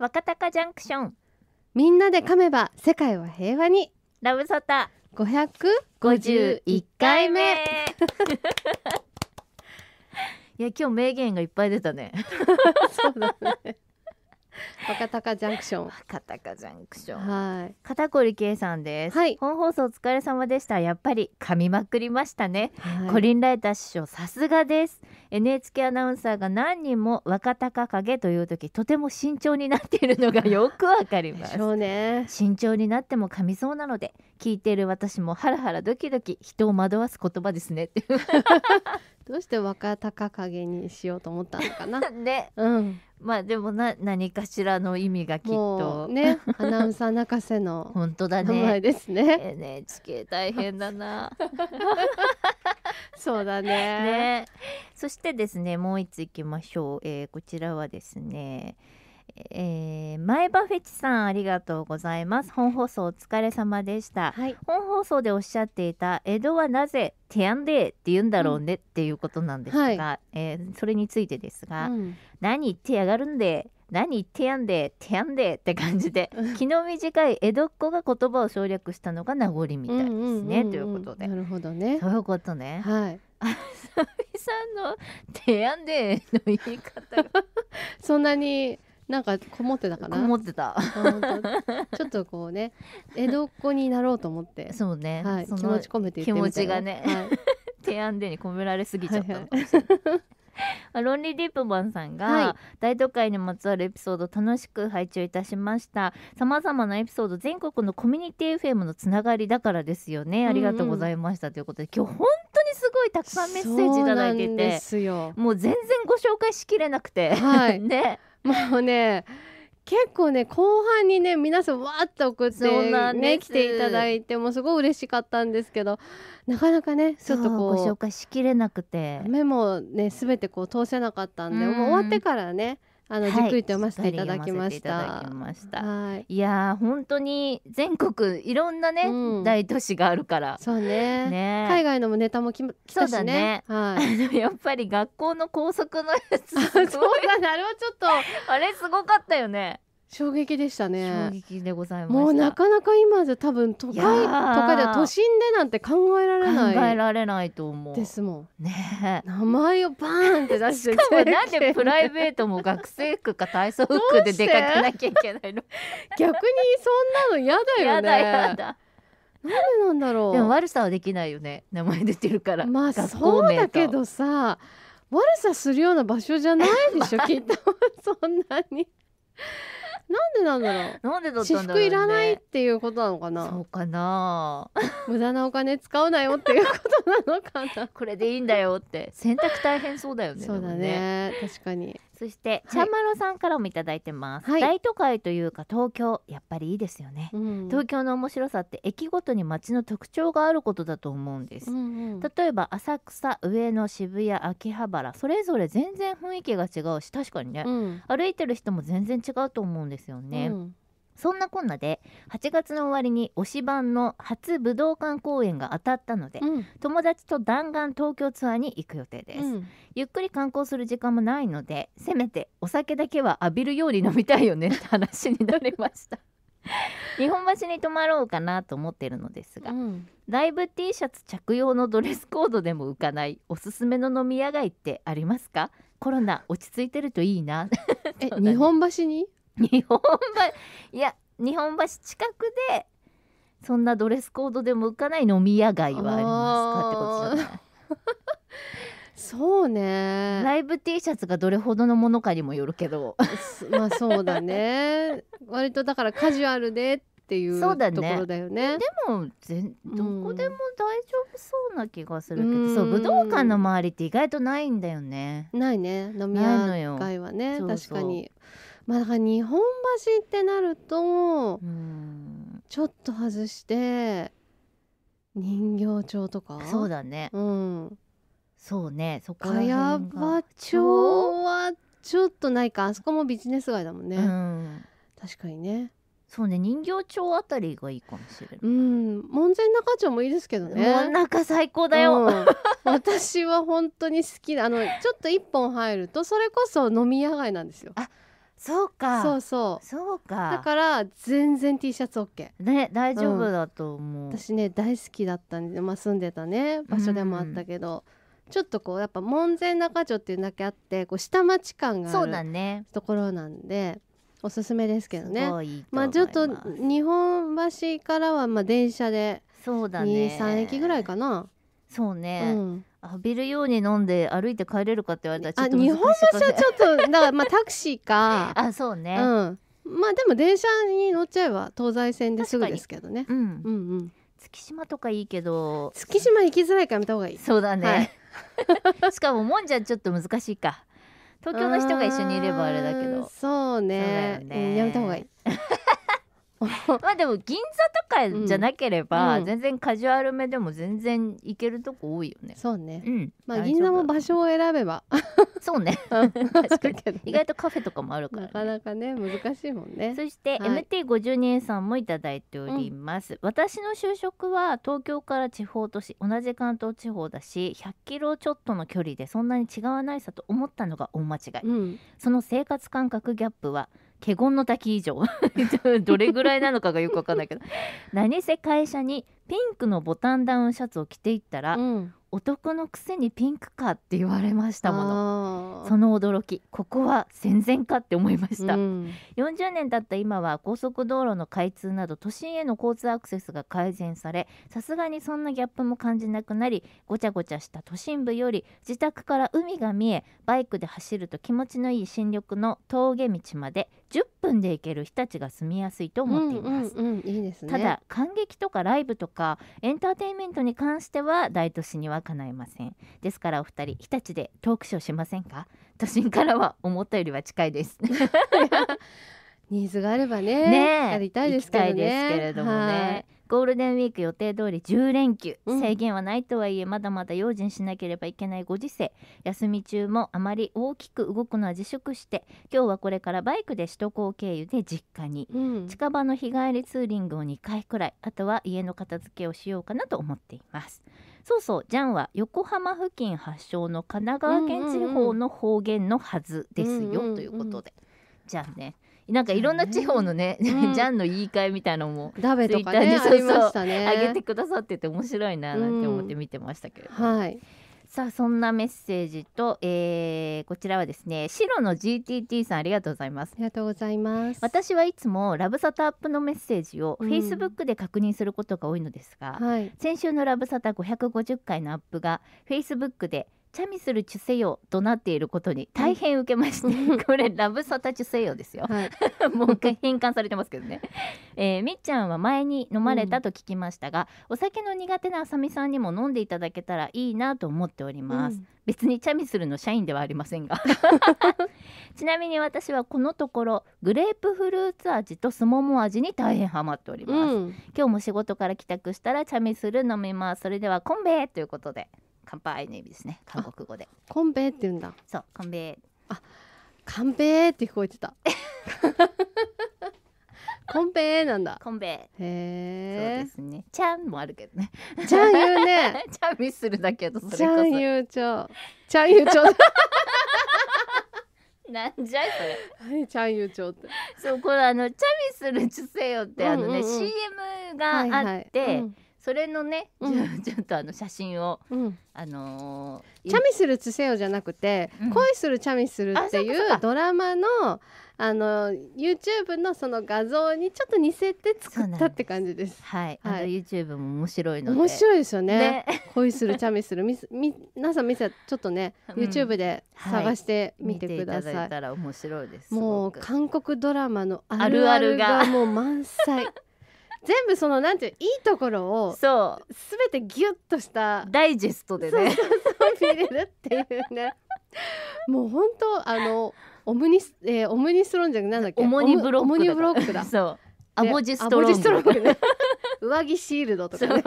若鷹ジャンクションみんなで噛めば世界は平和にラブソタ五百五十一回目 いや今日名言がいっぱい出たね そうだね若鷹ジャンクション若鷹ジャンクションはい片堀圭さんです、はい、本放送お疲れ様でしたやっぱり噛みまくりましたね、はい、コリンライター師匠さすがです NHK アナウンサーが何人も若鷹影という時とても慎重になっているのがよくわかりますね、慎重になっても噛みそうなので聞いている私もハラハラドキドキ人を惑わす言葉ですねって どうして若隆景にしようと思ったのかな ね、うん、まあでもな何かしらの意味がきっとねアナウンサー泣かせの 本当だね名前ですね NHK 大変だな そうだねねそしてですねもう一ついきましょう、えー、こちらはですねえー、前バフェチさんありがとうございます本放送お疲れ様でした、はい、本放送でおっしゃっていた江戸はなぜテアンデーって言うんだろうね、っていうことなんですが、はい、えー、それについてですが、うん、何言ってやがるんで何言ってやんでてやんでって感じで気の短い江戸っ子が言葉を省略したのが名残みたいですね、ということでなるほどねそういうことねはい浅見さんの「てやんで」の言い方が そんなになんかこもってたかなこもってたちょっとこうね江戸っ子になろうと思ってそうね、はい、気持ち込めて気持ちがね、はい、提案でに込められすぎちゃったのかもしれない、はいはい ロンリーディープマンさんが、大都会にまつわるエピソード楽しく拝聴いたしましたさまざまなエピソード全国のコミュニティ FM のつながりだからですよねありがとうございました、ということで今日本当にすごいたくさんメッセージ頂いててもう全然ご紹介しきれなくて、はい、ねもうね結構ね後半にね皆さんわーっと送ってね来ていただいてもうすごい嬉しかったんですけどなかなかねちょっとこうご紹介しきれなくて目もね全てこう通せなかったんで、うん、もう終わってからねあの、はい、じっくりと読ませていただきました。いい、や本当に全国いろんなね、うん、大都市があるから。そうね。ね海外のもネタもき来たしね。ねはい。やっぱり学校の校則のやつ。すそうだね。あれはちょっと あれすごかったよね。衝撃でしたね衝撃でございましもうなかなか今じゃ多分都会とかでは都心でなんて考えられない考えられないと思うですもんね名前をバーンって出してしかもなんでプライベートも学生服か体操服で出かけなきゃいけないの 逆にそんなの嫌だよね やだやだなんでなんだろうでも悪さはできないよね名前出てるからまあそうだけどさ悪さするような場所じゃないでしょ、まあ、きっとそんなになんでなんだろうなんでだったんだろう、ね、私服いらないっていうことなのかなそうかな 無駄なお金使うなよっていうことなのかな これでいいんだよって洗濯大変そうだよねそうだね、ね、確かにそしてちゃんまろさんからも頂いてます、はい、大都会というか東京やっぱりいいですよね、うん、東京の面白さって駅ごとに街の特徴があることだと思うんです、うんうん、例えば浅草上野渋谷秋葉原それぞれ全然雰囲気が違うし確かにね、うん、歩いてる人も全然違うと思うんですよね、うんそんなこんなで8月の終わりに推しバンの初武道館公演が当たったので、うん、友達と弾丸東京ツアーに行く予定です、うん、ゆっくり観光する時間もないのでせめてお酒だけは浴びるように飲みたいよねって話になりました 日本橋に泊まろうかなと思ってるのですが、うん、ライブ T シャツ着用のドレスコードでも浮かないおすすめの飲み屋街ってありますかコロナ落ち着いてるといいなね、日本橋に 日本橋いや日本橋近くでそんなドレスコードでも浮かない飲み屋街はありますかってことじゃないそうねライブ T シャツがどれほどのものかにもよるけどまあそうだね割とだからカジュアルでっていうそうだ、ね、ところだよねでも全どこでも大丈夫そうな気がするけど、うん、そう武道館の周りって意外とないんだよねないね飲み屋街はね確かにまあだから日本橋ってなるとちょっと外して人形町とかそうだねうんそうねそこら茅場町はちょっとないかあそこもビジネス街だもんね、うん、確かにねそうね人形町あたりがいいかもしれないうん門前仲町もいいですけどね門中最高だよ、うん、私は本当に好きなあのちょっと一本入るとそれこそ飲み屋街なんですよあそうかそうそうそうかだから全然 T シャツ OK ね大丈夫だと思う、うん、私ね大好きだったんで、まあ、住んでたね場所でもあったけど、うん、ちょっとこうやっぱ門前仲町っていうだけあってこう下町感がある、ね、ところなんでおすすめですけどねまあちょっと日本橋からはまあ電車でそうだね23駅ぐらいかなそうね、うん浴びるように飲んで歩いて帰れるかって言われたらあ日本橋はちょっとだからまあタクシーか あそうね、うん、まあでも電車に乗っちゃえば東西線ですぐですけどね、うん、うんうん月島とかいいけど月島行きづらいからやめた方がいいそうだね、はい、しかももんじゃちょっと難しいか東京の人が一緒にいればあれだけど そうね、ね、やめた方がいい まあでも銀座とかじゃなければ、全然カジュアルめでも全然行けるとこ多いよねそうね、うん、まあ銀座も場所を選べばそうね 確かに、意外とカフェとかもあるから、ね、なかなかね難しいもんねそして、MT52A さんもいただいております、私の就職は東京から地方都市同じ関東地方だし100キロちょっとの距離でそんなに違わないさと思ったのが大間違い、その生活感覚ギャップは「華厳の滝以上 どれぐらいなのかがよくわかんないけど何せ会社にピンクのボタンダウンシャツを着ていったら、男のくせにピンクかって言われましたものその驚きここは戦前かって思いました、うん、40年経った今は高速道路の開通など都心への交通アクセスが改善されさすがにそんなギャップも感じなくなりごちゃごちゃした都心部より自宅から海が見えバイクで走ると気持ちのいい新緑の峠道まで10分で行ける日立が住みやすいと思っていますただ感激とかライブとかエンターテインメントに関しては大都市にはは叶えませんですからお二人日立でトークショーしませんか 都心からは思ったよりは近いです ニーズがあればねねやりたいですけど、ね、けれどもねゴールデンウィーク予定通り10連休、うん、制限はないとはいえまだまだ用心しなければいけないご時世休み中もあまり大きく動くのは自粛して今日はこれからバイクで首都高経由で実家に、うん、近場の日帰りツーリングを2回くらいあとは家の片付けをしようかなと思っています。そうそうジャンは横浜付近発祥の神奈川県地方の方言のはずですよ、うんうん、ということで、じゃあねなんかいろんな地方のね、ジャンの言い換えみたいなのもダベとかねあげてくださってて面白いななんて思って見てましたけれども、はいさあそんなメッセージと、えー、こちらはですね白の GTT さんありがとうございますありがとうございます私はいつもラブサタアップのメッセージを Facebook で確認することが多いのですが、うんはい、先週のラブサタ550回のアップが Facebook で「チャミするチュセヨとなっていることに大変受けまして、うん、これラブサタチュセヨですよ、はい、もう一回変換されてますけどね、えー、みっちゃんは前に飲まれたと聞きましたが、うん、お酒の苦手なあさみさんにも飲んでいただけたらいいなと思っております、うん、別にチャミするの社員ではありませんが ちなみに私はこのところグレープフルーツ味とスモモ味に大変ハマっております、今日も仕事から帰宅したらチャミする飲みますそれではコンベということで乾杯の意味ですね韓国語でコンベって言うんだそうコンベあカンベって聞こえてた コンベなんだコンベへえそうですねちゃんもあるけどねちゃん言うね ちゃんミスるだけどちゃん言うちょちゃん言うちょなんじゃいそれ。はい、ちゃん言うちょ って。そう、これあの、チャミスルチュセヨって、あのね、うんうんうん、CM があって、はいはいうんそれのね、うん、ちょっとあの写真を、うん、あのー、チャミするつせよじゃなくて、うん、恋するチャミするっていうドラマのあの YouTube のその画像にちょっと似せて作ったって感じです。はい、はい、YouTube も面白いの面白いですよね。ね恋するチャミするみ み皆さん見せちょっとね、うん、YouTube で探してみてください。はい、いいもう韓国ドラマのあるあるがもう満載。全部そのなんていういいところをそうすべてギュッとしたダイジェストでねそうそう見れるっていうねもう本当あのオムニス、えー、オムニストロンじゃなんだっけオモニブロックオモニブロックだそうアボジストロング、ロング上着シールドとかね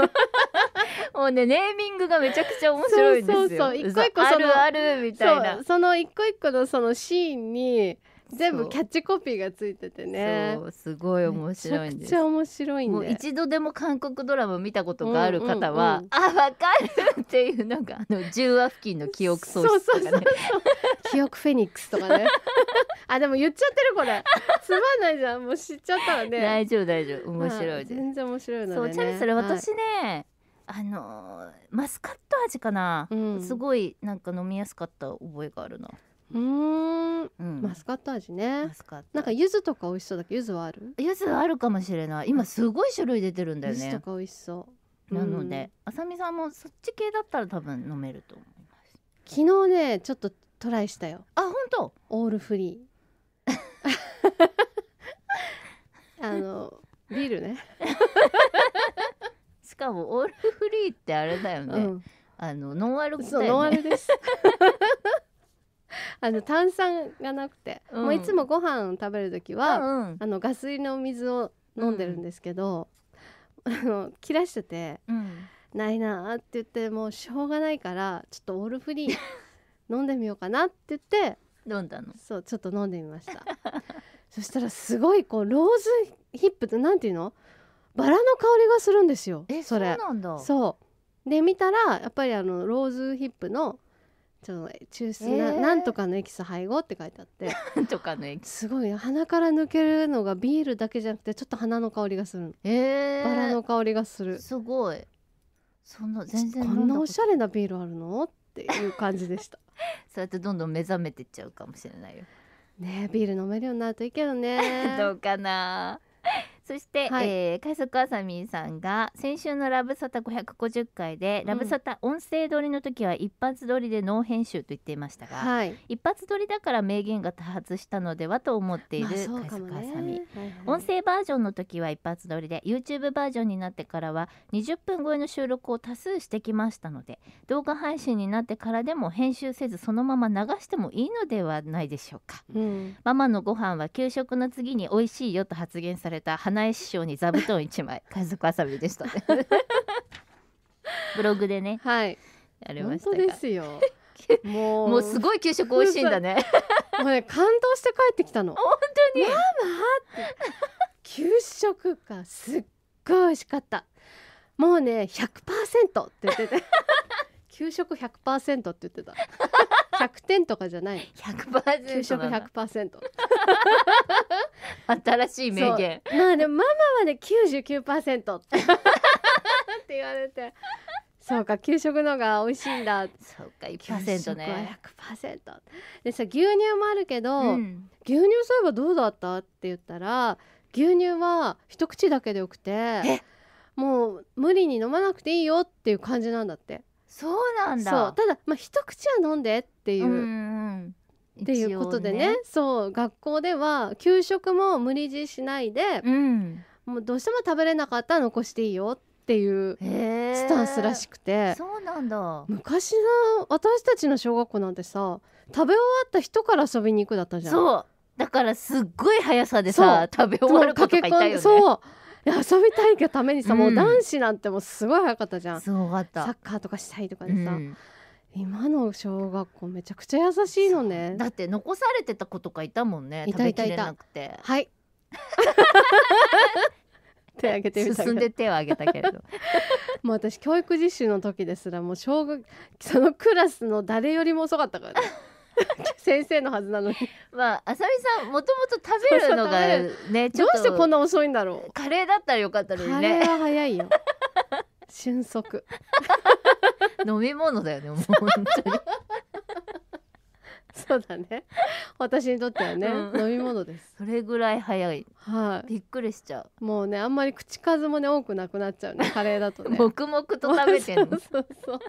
もうねネーミングがめちゃくちゃ面白いんですよそうそうそう一個一個そのあるあるみたいなその一個一個のそのシーンに全部キャッチコピーがついててねすごい面白いんですめちゃ面白いもう一度でも韓国ドラマ見たことがある方は、うんうんうん、あわかるっていうなんかあの十話付近の記憶喪失とかねそうそうそうそう記憶フェニックスとかね あでも言っちゃってるこれすまないじゃんもう知っちゃったらね大丈夫大丈夫面白い全然面白いの、ね、そうチャミそれ私ね、はい、あのマスカット味かな、うん、すごいなんか飲みやすかった覚えがあるなうんマスカット味ねマスカットなんか柚子とか美味しそうだけど柚子はある柚子あるかもしれない今すごい種類出てるんだよね柚子とか美味しそうなので、あさみさんもそっち系だったら多分飲めると思います昨日ねちょっとトライしたよあ本当オールフリー あのビールねしかもオールフリーってあれだよね、うん、あのノンアルそうノンアルです あの炭酸がなくて、うん、もういつもご飯食べる時は、うんうん、あのガス入りの水を飲んでるんですけど、あの切らしてて、ないなーって言ってもうしょうがないからちょっとオールフリー 飲んでみようかなって言って飲んだのそうちょっと飲んでみました そしたらすごいこうローズヒップってなんていうのバラの香りがするんですよえそれそうで見たらやっぱりあのローズヒップのちょっと中枢な,、なんとかのエキス配合って書いてあって なんとかのエキスすごい鼻から抜けるのがビールだけじゃなくてちょっと鼻の香りがするえー、バラの香りがするすごいそんな全然こんなおしゃれなビールあるのっていう感じでした そうやってどんどん目覚めてっちゃうかもしれないよねビール飲めるようになるといいけどね どうかなそして、はい、えー、快速あさみんさんが先週の「ラブサタ550回で」うん、ラブサタ音声撮りの時は一発撮りでノー編集と言っていましたが、はい、一発撮りだから名言が多発したのではと思っている快速あさみ、ねはいはい、音声バージョンの時は一発撮りで YouTube バージョンになってからは20分超えの収録を多数してきましたので動画配信になってからでも編集せずそのまま流してもいいのではないでしょうか。うん、ママのご飯は給食の次に美味しいよと発言された花内い師匠に座布団1枚海賊遊びでしたねブログでねはいやりました本当ですよ もうもうすごい給食美味しいんだねもうね感動して帰ってきたの本当にママ給食かすっごい美味しかったもうね100%って言ってて 給食100%って言ってた100点とかじゃない100%給食100%新しい名言まあでもママはね99%ってって言われてそうか給食のが美味しいんだそうか1%ね100%でさ牛乳もあるけど、うん、牛乳そういえばどうだったって言ったら牛乳は一口だけでよくてもう無理に飲まなくていいよっていう感じなんだってそうなんだそうただ、まあ、一口は飲んでっていう,、うんうん、っていうことでね、ね、そう学校では給食も無理強いしないで、うん、もうどうしても食べれなかったら残していいよっていうスタンスらしくてそうなんだ昔の私たちの小学校なんてさ食べ終わった人から遊びに行くだったじゃんそうだからすっごい速さでさ食べ終わるとかいたよねそう遊びたいがためにさ、うん、もう男子なんてもうすごい早かったじゃんすごかったサッカーとかしたいとかでさ、うん、今の小学校めちゃくちゃ優しいのねだって残されてた子とかいたもんねいたいたいたはい 手挙げてみた進んで手を挙げたけれどもう私教育実習の時ですらもう小学そのクラスの誰よりも遅かったから、ね 先生のはずなのにまああさみさんもともと食べるのがねどうしてこんな遅いんだろうカレーだったらよかったのにねカレーは早いよ 瞬足飲み物だよねもう本当にそうだね私にとってはね、うん、飲み物ですそれぐらい早いはい、びっくりしちゃうもうねあんまり口数もね多くなくなっちゃうねカレーだとね黙々と食べてる そうそうそう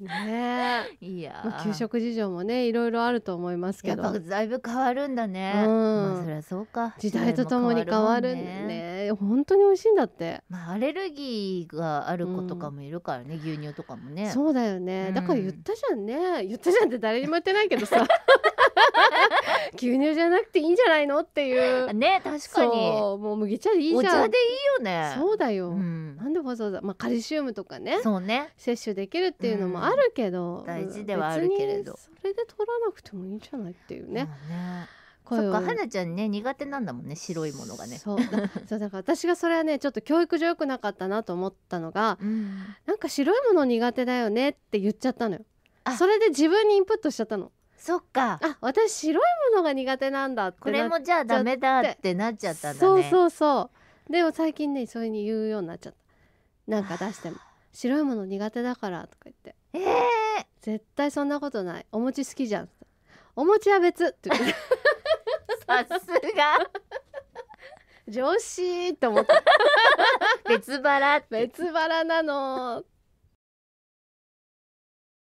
ねえ いや、まあ、給食事情もねいろいろあると思いますけどやっぱだいぶ変わるんだね、うんまあ、そりゃそうか時代とともに変わるねね本当に美味しいんだって、まあ、アレルギーがある子とかもいるからね、うん、牛乳とかもねそうだよね、だから言ったじゃんね、言ったじゃんって誰にも言ってないけどさ 牛乳じゃなくていいんじゃないのっていうね確かにもう麦茶でいいじゃんお茶でいいよねそうだよ、うん、なんでわざわざ、まあ、カルシウムとかねそうね摂取できるっていうのもあるけど、うん、大事ではあるけれどそれで取らなくてもいいんじゃないっていうね、ねそっか花ちゃんね苦手なんだもんね白いものがねそうだから私がそれはねちょっと教育上良くなかったなと思ったのが、うん、なんか白いもの苦手だよねって言っちゃったのよそれで自分にインプットしちゃったのそっかあ私白いものが苦手なんだってこれもじゃあダメだってなっちゃったんだ、ね、そうそうそうでも最近ねそれに言うようになっちゃったなんか出しても白いもの苦手だからとか言ってえー、絶対そんなことないお餅好きじゃんお餅は別って言ってさすが上司と思った 別腹別腹なの